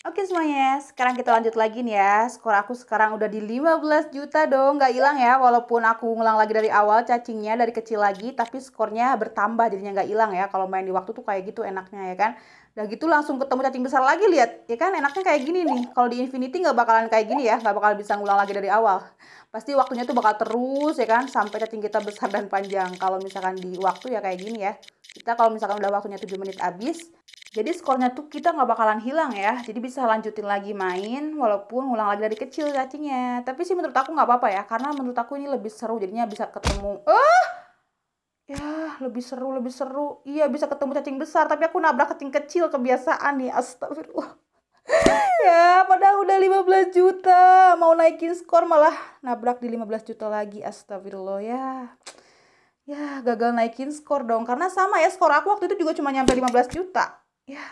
Oke semuanya, sekarang kita lanjut lagi nih ya. Skor aku sekarang udah di 15 juta dong, nggak hilang ya. Walaupun aku ngulang lagi dari awal cacingnya dari kecil lagi, tapi skornya bertambah jadinya nggak hilang ya. Kalau main di waktu tuh kayak gitu enaknya ya kan. Udah gitu langsung ketemu cacing besar lagi lihat, ya kan enaknya kayak gini nih. Kalau di Infinity nggak bakalan kayak gini ya, nggak bakal bisa ngulang lagi dari awal. Pasti waktunya tuh bakal terus ya kan, sampai cacing kita besar dan panjang. Kalau misalkan di waktu ya kayak gini ya kita kalau misalkan udah waktunya 7 menit habis jadi skornya tuh kita nggak bakalan hilang ya jadi bisa lanjutin lagi main walaupun ulang lagi dari kecil cacingnya tapi sih menurut aku nggak apa-apa ya karena menurut aku ini lebih seru jadinya bisa ketemu uh! ya lebih seru lebih seru iya bisa ketemu cacing besar tapi aku nabrak cacing kecil kebiasaan nih astagfirullah ya padahal udah 15 juta mau naikin skor malah nabrak di 15 juta lagi astagfirullah ya ya gagal naikin skor dong karena sama ya skor aku waktu itu juga cuma nyampe 15 juta ya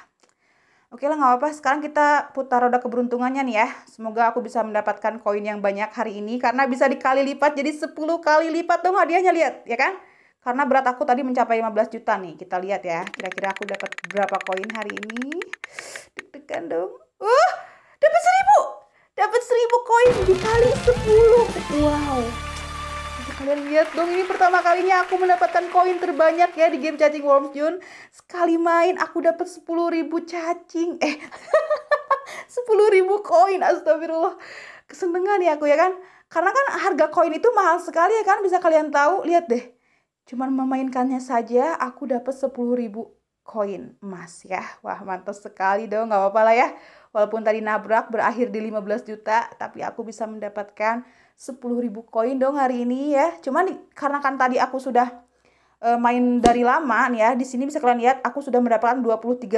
oke lah nggak apa-apa sekarang kita putar roda keberuntungannya nih ya semoga aku bisa mendapatkan koin yang banyak hari ini karena bisa dikali lipat jadi 10 kali lipat dong hadiahnya lihat ya kan karena berat aku tadi mencapai 15 juta nih kita lihat ya kira-kira aku dapat berapa koin hari ini deg-degan dong uh dapat seribu dapat seribu koin dikali 10 wow kalian lihat dong ini pertama kalinya aku mendapatkan koin terbanyak ya di game cacing Worms Jun sekali main aku dapat 10.000 cacing eh 10.000 koin astagfirullah kesenengan ya aku ya kan karena kan harga koin itu mahal sekali ya kan bisa kalian tahu lihat deh cuman memainkannya saja aku dapat 10.000 koin emas ya wah mantap sekali dong nggak apa-apa lah ya Walaupun tadi nabrak berakhir di 15 juta, tapi aku bisa mendapatkan ribu koin dong hari ini ya. Cuman karena kan tadi aku sudah e, main dari lama nih ya. Di sini bisa kalian lihat aku sudah mendapatkan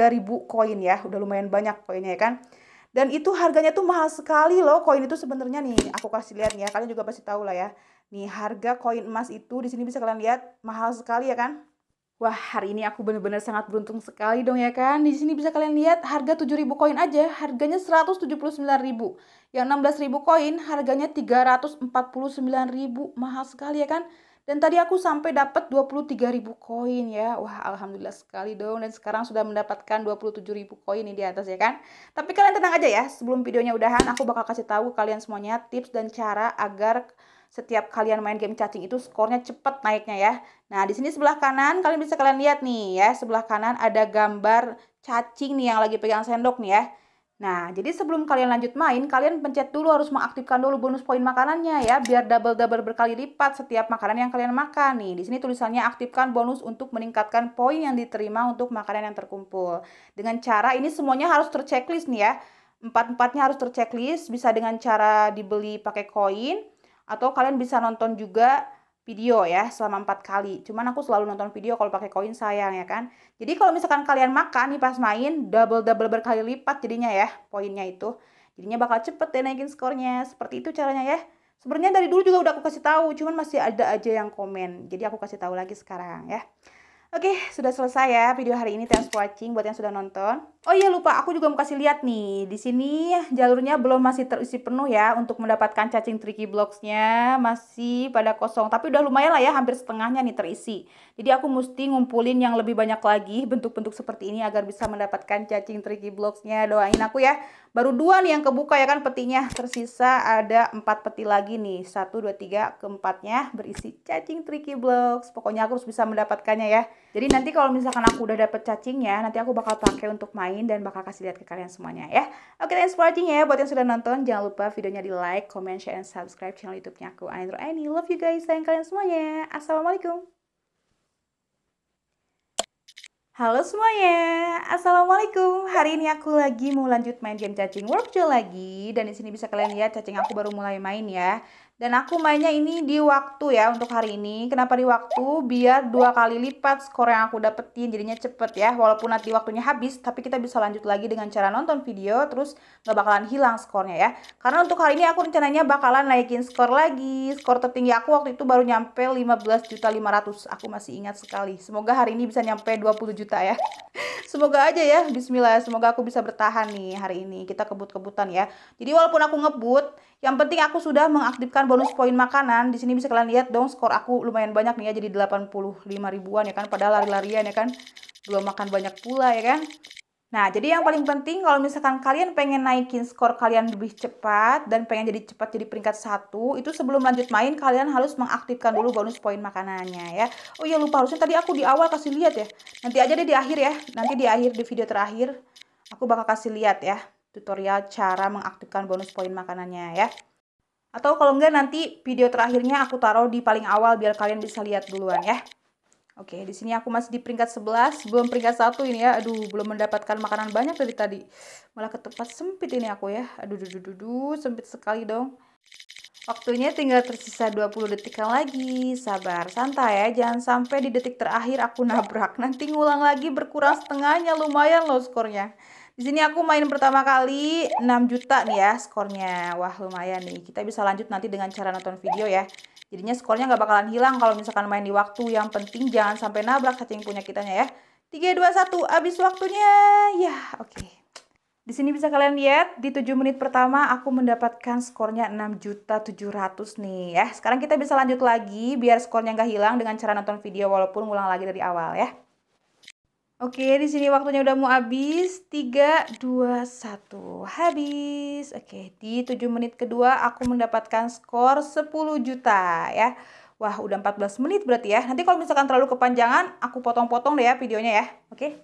ribu koin ya. Udah lumayan banyak koinnya ya kan. Dan itu harganya tuh mahal sekali loh. Koin itu sebenarnya nih aku kasih lihat nih ya. Kalian juga pasti tahu lah ya. Nih harga koin emas itu di sini bisa kalian lihat mahal sekali ya kan. Wah, hari ini aku bener-bener sangat beruntung sekali dong ya kan. Di sini bisa kalian lihat harga 7000 koin aja, harganya 179.000. Yang 16.000 koin harganya 349.000. Mahal sekali ya kan? Dan tadi aku sampai dapat 23.000 koin ya. Wah, alhamdulillah sekali dong. Dan sekarang sudah mendapatkan 27.000 koin ini di atas ya kan. Tapi kalian tenang aja ya, sebelum videonya udahan aku bakal kasih tahu kalian semuanya tips dan cara agar setiap kalian main game cacing itu skornya cepet naiknya ya. Nah, di sini sebelah kanan kalian bisa kalian lihat nih ya, sebelah kanan ada gambar cacing nih yang lagi pegang sendok nih ya. Nah, jadi sebelum kalian lanjut main, kalian pencet dulu harus mengaktifkan dulu bonus poin makanannya ya, biar double-double berkali lipat setiap makanan yang kalian makan nih. Di sini tulisannya aktifkan bonus untuk meningkatkan poin yang diterima untuk makanan yang terkumpul. Dengan cara ini semuanya harus terchecklist nih ya. Empat-empatnya harus terchecklist, bisa dengan cara dibeli pakai koin, atau kalian bisa nonton juga video ya selama empat kali. Cuman aku selalu nonton video kalau pakai koin sayang ya kan. Jadi kalau misalkan kalian makan nih pas main double double berkali lipat jadinya ya poinnya itu. Jadinya bakal cepet deh naikin skornya. Seperti itu caranya ya. Sebenarnya dari dulu juga udah aku kasih tahu, cuman masih ada aja yang komen. Jadi aku kasih tahu lagi sekarang ya. Oke, sudah selesai ya video hari ini. Thanks for watching buat yang sudah nonton. Oh iya lupa, aku juga mau kasih lihat nih. Di sini jalurnya belum masih terisi penuh ya untuk mendapatkan cacing tricky blocksnya masih pada kosong. Tapi udah lumayan lah ya, hampir setengahnya nih terisi. Jadi aku mesti ngumpulin yang lebih banyak lagi bentuk-bentuk seperti ini agar bisa mendapatkan cacing tricky blocksnya. Doain aku ya. Baru dua nih yang kebuka ya kan petinya. Tersisa ada empat peti lagi nih. Satu, dua, tiga, keempatnya berisi cacing tricky blocks. Pokoknya aku harus bisa mendapatkannya ya. Jadi nanti kalau misalkan aku udah dapet cacingnya, nanti aku bakal pakai untuk main lain dan bakal kasih lihat ke kalian semuanya ya. Oke, thanks for watching ya. Buat yang sudah nonton, jangan lupa videonya di like, comment, share, and subscribe channel YouTube-nya aku. Andrew Aini, love you guys, sayang kalian semuanya. Assalamualaikum. Halo semuanya, assalamualaikum. Hari ini aku lagi mau lanjut main game cacing workshop lagi dan di sini bisa kalian lihat cacing aku baru mulai main ya. Dan aku mainnya ini di waktu ya untuk hari ini. Kenapa di waktu? Biar dua kali lipat skor yang aku dapetin jadinya cepet ya. Walaupun nanti waktunya habis, tapi kita bisa lanjut lagi dengan cara nonton video terus nggak bakalan hilang skornya ya. Karena untuk hari ini aku rencananya bakalan naikin skor lagi. Skor tertinggi aku waktu itu baru nyampe 15.500. Aku masih ingat sekali. Semoga hari ini bisa nyampe 20 juta ya. Semoga aja ya, bismillah. Semoga aku bisa bertahan nih hari ini. Kita kebut-kebutan ya. Jadi walaupun aku ngebut, yang penting aku sudah mengaktifkan bonus poin makanan, di sini bisa kalian lihat dong skor aku lumayan banyak nih ya jadi 85 ribuan ya kan padahal lari-larian ya kan. Belum makan banyak pula ya kan. Nah, jadi yang paling penting kalau misalkan kalian pengen naikin skor kalian lebih cepat dan pengen jadi cepat jadi peringkat satu, itu sebelum lanjut main kalian harus mengaktifkan dulu bonus poin makanannya ya. Oh iya lupa harusnya tadi aku di awal kasih lihat ya. Nanti aja deh di akhir ya. Nanti di akhir di video terakhir aku bakal kasih lihat ya tutorial cara mengaktifkan bonus poin makanannya ya. Atau kalau enggak nanti video terakhirnya aku taruh di paling awal biar kalian bisa lihat duluan ya. Oke, di sini aku masih di peringkat 11, belum peringkat 1 ini ya. Aduh, belum mendapatkan makanan banyak dari tadi. Malah ke tempat sempit ini aku ya. Aduh, duh, duh, duh, duh, sempit sekali dong. Waktunya tinggal tersisa 20 detik lagi. Sabar, santai ya. Jangan sampai di detik terakhir aku nabrak. Nanti ngulang lagi berkurang setengahnya. Lumayan loh skornya. Di sini aku main pertama kali 6 juta nih ya skornya. Wah lumayan nih. Kita bisa lanjut nanti dengan cara nonton video ya. Jadinya skornya nggak bakalan hilang kalau misalkan main di waktu. Yang penting jangan sampai nabrak cacing punya kitanya ya. 3, 2, 1. Habis waktunya. Ya oke. Okay. Di sini bisa kalian lihat, di 7 menit pertama aku mendapatkan skornya 6.700 nih ya. Sekarang kita bisa lanjut lagi biar skornya nggak hilang dengan cara nonton video walaupun ngulang lagi dari awal ya. Oke, di sini waktunya udah mau habis. 3, 2, 1. Habis. Oke, di 7 menit kedua aku mendapatkan skor 10 juta ya. Wah, udah 14 menit berarti ya. Nanti kalau misalkan terlalu kepanjangan, aku potong-potong deh ya videonya ya. Oke.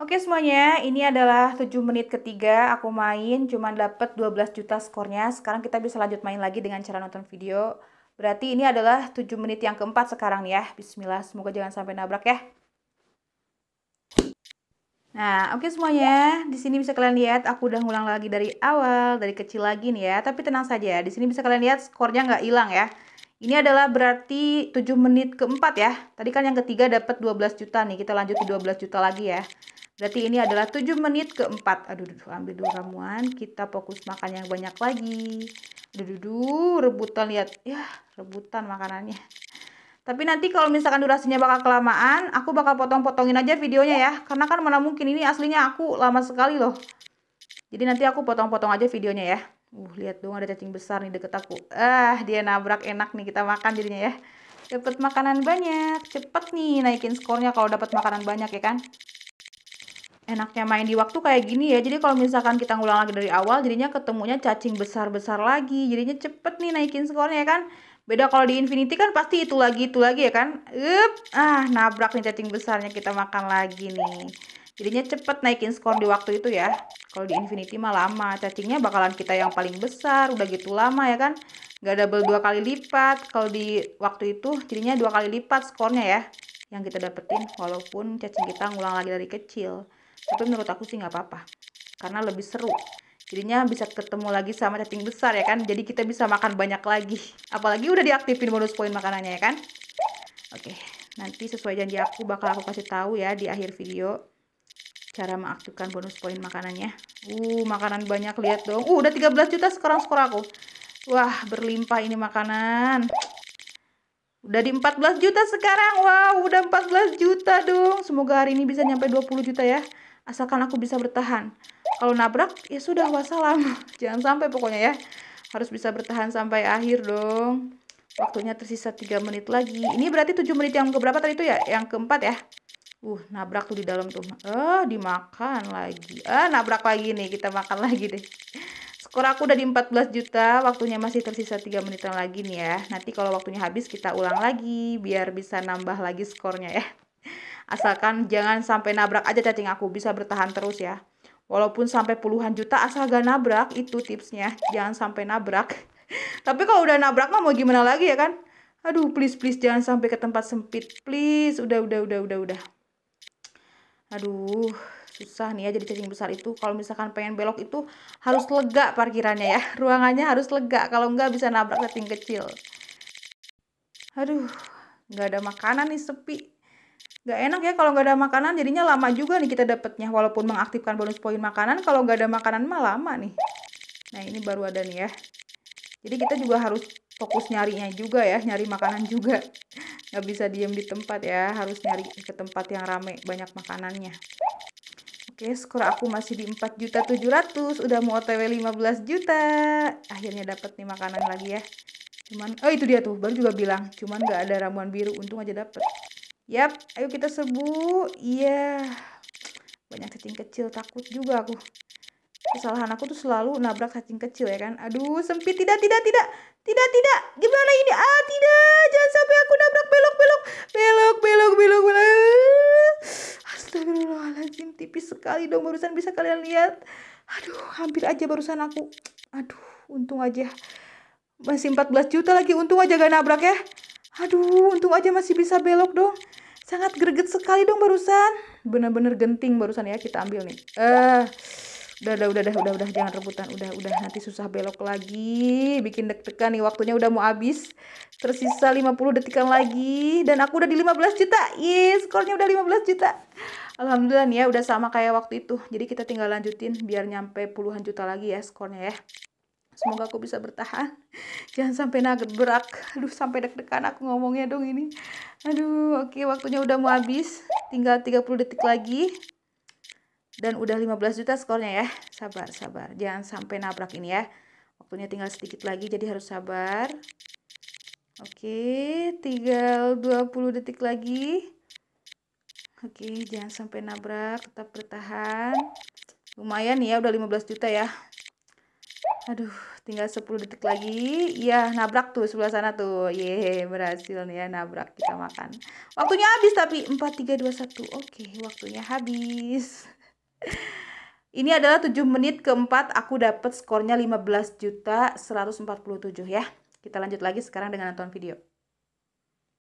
Oke semuanya, ini adalah 7 menit ketiga aku main, cuman dapat 12 juta skornya. Sekarang kita bisa lanjut main lagi dengan cara nonton video. Berarti ini adalah 7 menit yang keempat sekarang ya. Bismillah, semoga jangan sampai nabrak ya. Nah, oke okay semuanya. Di sini bisa kalian lihat aku udah ngulang lagi dari awal, dari kecil lagi nih ya. Tapi tenang saja, ya, di sini bisa kalian lihat skornya nggak hilang ya. Ini adalah berarti 7 menit keempat ya. Tadi kan yang ketiga dapat 12 juta nih. Kita lanjut ke 12 juta lagi ya. Berarti ini adalah 7 menit keempat. Aduh, aduh ambil dulu ramuan. Kita fokus makan yang banyak lagi. Aduh, aduh, aduh rebutan lihat. Ya, rebutan makanannya. Tapi nanti kalau misalkan durasinya bakal kelamaan, aku bakal potong-potongin aja videonya ya. Karena kan mana mungkin ini aslinya aku lama sekali loh. Jadi nanti aku potong-potong aja videonya ya. Uh, lihat dong ada cacing besar nih deket aku. Ah, dia nabrak enak nih kita makan jadinya ya. Dapat makanan banyak. Cepet nih naikin skornya kalau dapat makanan banyak ya kan. Enaknya main di waktu kayak gini ya. Jadi kalau misalkan kita ngulang lagi dari awal, jadinya ketemunya cacing besar-besar lagi. Jadinya cepet nih naikin skornya ya kan. Beda kalau di Infinity kan pasti itu lagi itu lagi ya kan. Up, ah nabrak nih cacing besarnya kita makan lagi nih. Jadinya cepet naikin skor di waktu itu ya. Kalau di Infinity mah lama, cacingnya bakalan kita yang paling besar, udah gitu lama ya kan. Gak double dua kali lipat, kalau di waktu itu jadinya dua kali lipat skornya ya. Yang kita dapetin walaupun cacing kita ngulang lagi dari kecil. Tapi menurut aku sih nggak apa-apa, karena lebih seru jadinya bisa ketemu lagi sama cacing besar ya kan jadi kita bisa makan banyak lagi apalagi udah diaktifin bonus poin makanannya ya kan oke nanti sesuai janji aku bakal aku kasih tahu ya di akhir video cara mengaktifkan bonus poin makanannya uh makanan banyak lihat dong uh udah 13 juta sekarang skor aku wah berlimpah ini makanan Udah di 14 juta sekarang. Wow, udah 14 juta dong. Semoga hari ini bisa nyampe 20 juta ya. Asalkan aku bisa bertahan kalau nabrak ya sudah wassalam jangan sampai pokoknya ya harus bisa bertahan sampai akhir dong waktunya tersisa 3 menit lagi ini berarti 7 menit yang keberapa tadi itu ya yang keempat ya uh nabrak tuh di dalam tuh eh dimakan lagi eh nabrak lagi nih kita makan lagi deh skor aku udah di 14 juta waktunya masih tersisa 3 menit lagi nih ya nanti kalau waktunya habis kita ulang lagi biar bisa nambah lagi skornya ya asalkan jangan sampai nabrak aja cacing aku bisa bertahan terus ya Walaupun sampai puluhan juta asal gak nabrak itu tipsnya. Jangan sampai nabrak. Tapi kalau udah nabrak mah mau gimana lagi ya kan? Aduh, please please jangan sampai ke tempat sempit. Please, udah udah udah udah udah. Aduh, susah nih ya jadi cacing besar itu. Kalau misalkan pengen belok itu harus lega parkirannya ya. Ruangannya harus lega. Kalau nggak bisa nabrak cacing kecil. Aduh, nggak ada makanan nih sepi gak enak ya kalau nggak ada makanan jadinya lama juga nih kita dapetnya walaupun mengaktifkan bonus poin makanan kalau nggak ada makanan mah lama nih nah ini baru ada nih ya jadi kita juga harus fokus nyarinya juga ya nyari makanan juga nggak bisa diem di tempat ya harus nyari ke tempat yang rame banyak makanannya Oke, skor aku masih di 4 juta 700, udah mau OTW 15 juta. Akhirnya dapet nih makanan lagi ya. Cuman oh itu dia tuh, baru juga bilang, cuman nggak ada ramuan biru, untung aja dapet Yap, ayo kita serbu. Iya. Yeah. Banyak cacing kecil, takut juga aku. Kesalahan aku tuh selalu nabrak cacing kecil ya kan. Aduh, sempit. Tidak, tidak, tidak. Tidak, tidak. Gimana ini? Ah, tidak. Jangan sampai aku nabrak belok, belok. Belok, belok, belok, belok. Astagfirullahaladzim, tipis sekali dong barusan bisa kalian lihat. Aduh, hampir aja barusan aku. Aduh, untung aja. Masih 14 juta lagi, untung aja gak nabrak ya. Aduh, untung aja masih bisa belok dong. Sangat greget sekali dong barusan. Bener-bener genting barusan ya kita ambil nih. Eh, uh, udah, udah, udah, udah, udah, jangan rebutan. Udah, udah, nanti susah belok lagi. Bikin deg-degan nih, waktunya udah mau habis. Tersisa 50 detikan lagi. Dan aku udah di 15 juta. Yes, iya, skornya udah 15 juta. Alhamdulillah nih ya, udah sama kayak waktu itu. Jadi kita tinggal lanjutin biar nyampe puluhan juta lagi ya skornya ya. Semoga aku bisa bertahan. Jangan sampai nabrak. Aduh, sampai deg-degan aku ngomongnya dong ini. Aduh, oke, okay, waktunya udah mau habis. Tinggal 30 detik lagi. Dan udah 15 juta skornya ya. Sabar, sabar. Jangan sampai nabrak ini ya. Waktunya tinggal sedikit lagi, jadi harus sabar. Oke, tinggal 20 detik lagi. Oke, jangan sampai nabrak, tetap bertahan. Lumayan ya, udah 15 juta ya. Aduh, tinggal 10 detik lagi. Iya, nabrak tuh sebelah sana tuh. ye iya, berhasil nih ya nabrak kita makan. Waktunya habis tapi 4 3 2 1. Oke, waktunya habis. Ini adalah 7 menit keempat aku dapat skornya 15 juta 147 ya. Kita lanjut lagi sekarang dengan nonton video.